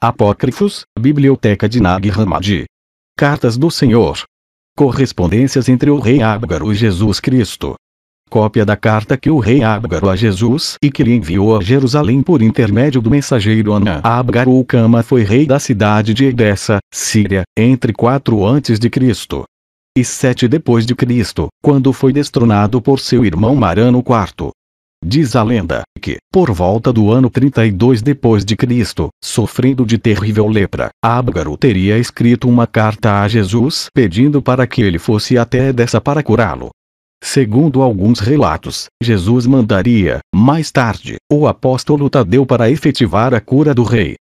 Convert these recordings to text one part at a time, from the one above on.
Apócrifos, Biblioteca de Nag Hammadi. Cartas do Senhor. Correspondências entre o rei Ábgaro e Jesus Cristo. Cópia da carta que o rei Ábgaro a Jesus e que lhe enviou a Jerusalém por intermédio do mensageiro Anã. Ábgaro o Cama foi rei da cidade de Edessa, Síria, entre 4 antes de Cristo e 7 depois de Cristo, quando foi destronado por seu irmão Marano IV. Diz a lenda que, por volta do ano 32 depois de Cristo, sofrendo de terrível lepra, Abgaru teria escrito uma carta a Jesus pedindo para que ele fosse até Edessa para curá-lo. Segundo alguns relatos, Jesus mandaria, mais tarde, o apóstolo Tadeu para efetivar a cura do rei.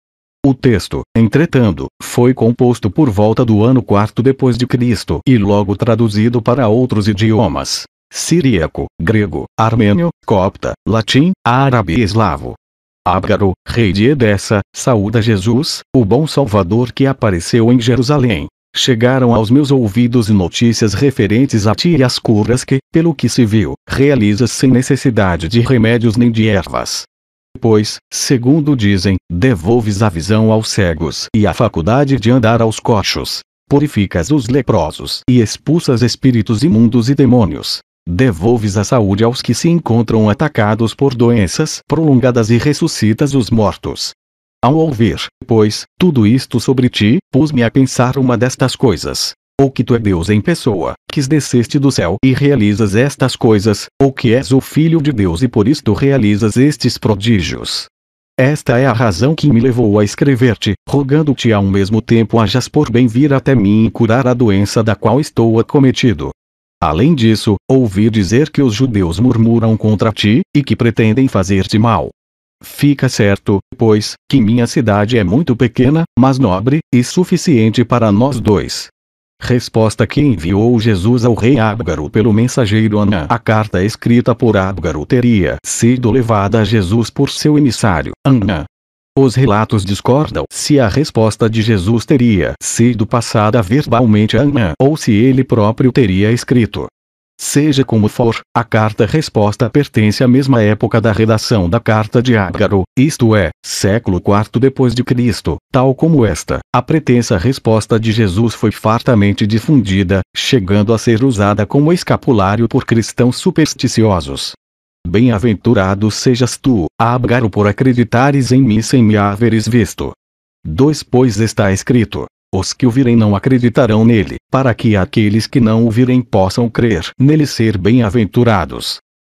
O texto, entretanto, foi composto por volta do ano 4 depois de Cristo e logo traduzido para outros idiomas siríaco, grego, armênio, copta, latim, árabe e eslavo. Ábgaro, rei de Edessa, saúda Jesus, o bom Salvador que apareceu em Jerusalém. Chegaram aos meus ouvidos notícias referentes a ti e às curas que, pelo que se viu, realizas sem necessidade de remédios nem de ervas. Pois, segundo dizem, devolves a visão aos cegos e a faculdade de andar aos coxos. Purificas os leprosos e expulsas espíritos imundos e demônios. Devolves a saúde aos que se encontram atacados por doenças prolongadas e ressuscitas os mortos. Ao ouvir, pois, tudo isto sobre ti, pus-me a pensar uma destas coisas. Ou que tu é Deus em pessoa, que desceste do céu e realizas estas coisas, ou que és o Filho de Deus e por isto realizas estes prodígios. Esta é a razão que me levou a escrever-te, rogando-te ao mesmo tempo hajas por bem vir até mim e curar a doença da qual estou acometido, Além disso, ouvi dizer que os judeus murmuram contra ti, e que pretendem fazer-te mal. Fica certo, pois, que minha cidade é muito pequena, mas nobre, e suficiente para nós dois. Resposta que enviou Jesus ao rei Ábgaro pelo mensageiro Anã. A carta escrita por Ábgaro teria sido levada a Jesus por seu emissário, Anã, os relatos discordam se a resposta de Jesus teria sido passada verbalmente a Ana ou se ele próprio teria escrito. Seja como for, a carta-resposta pertence à mesma época da redação da carta de Ágaro, isto é, século IV depois de Cristo, tal como esta. A pretensa resposta de Jesus foi fartamente difundida, chegando a ser usada como escapulário por cristãos supersticiosos. Bem-aventurado sejas tu, Abgaro, por acreditares em mim sem me haveres visto. 2 Pois está escrito: Os que o virem não acreditarão nele, para que aqueles que não o virem possam crer nele ser bem-aventurados.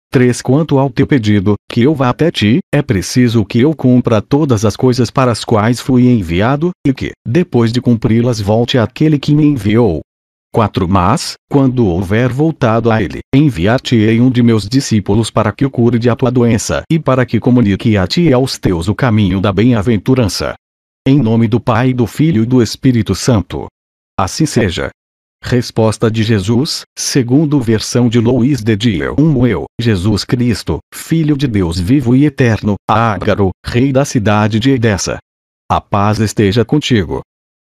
3 Quanto ao teu pedido, que eu vá até ti, é preciso que eu cumpra todas as coisas para as quais fui enviado, e que, depois de cumpri-las, volte àquele que me enviou. 4 Mas, quando houver voltado a ele, enviar-te-ei um de meus discípulos para que o cure de a tua doença e para que comunique a ti e aos teus o caminho da bem-aventurança. Em nome do Pai, do Filho e do Espírito Santo. Assim seja. Resposta de Jesus, segundo versão de Louis de Dio. Um eu, Jesus Cristo, Filho de Deus vivo e eterno, Ágaro, Rei da cidade de Edessa. A paz esteja contigo.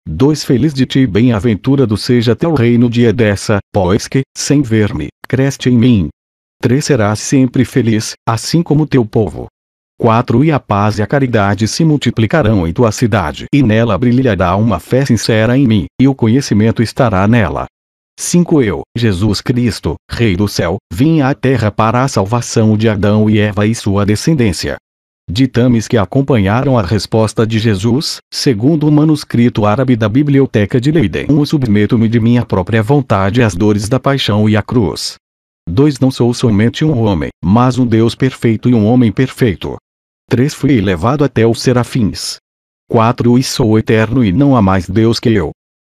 Dois feliz de ti bem-aventurado seja teu reino de Edessa, pois que, sem ver-me, creste em mim. 3. Serás sempre feliz, assim como teu povo. 4. E a paz e a caridade se multiplicarão em tua cidade, e nela brilhará uma fé sincera em mim, e o conhecimento estará nela. 5. Eu, Jesus Cristo, Rei do céu, vim à terra para a salvação de Adão e Eva e sua descendência ditames que acompanharam a resposta de Jesus, segundo o manuscrito árabe da Biblioteca de Leiden. 1. Um, Submeto-me de minha própria vontade às dores da paixão e à cruz. 2. Não sou somente um homem, mas um Deus perfeito e um homem perfeito. 3. Fui levado até os serafins. 4. E sou eterno e não há mais Deus que eu.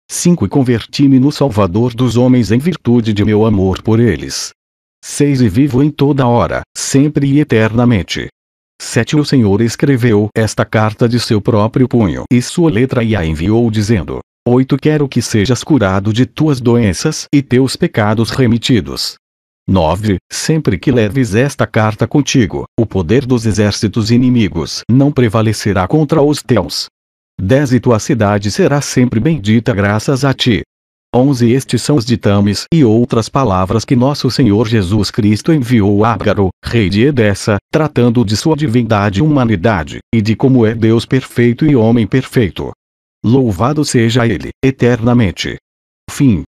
5. Converti-me no Salvador dos homens em virtude de meu amor por eles. 6. E vivo em toda hora, sempre e eternamente. 7 O Senhor escreveu esta carta de seu próprio punho e sua letra e a enviou dizendo: 8 Quero que sejas curado de tuas doenças e teus pecados remitidos. 9. Sempre que leves esta carta contigo, o poder dos exércitos inimigos não prevalecerá contra os teus. 10 E tua cidade será sempre bendita graças a ti, 11 Estes são os ditames e outras palavras que nosso Senhor Jesus Cristo enviou a Ágaro, rei de Edessa, tratando de sua divindade e humanidade, e de como é Deus perfeito e homem perfeito. Louvado seja Ele, eternamente. Fim.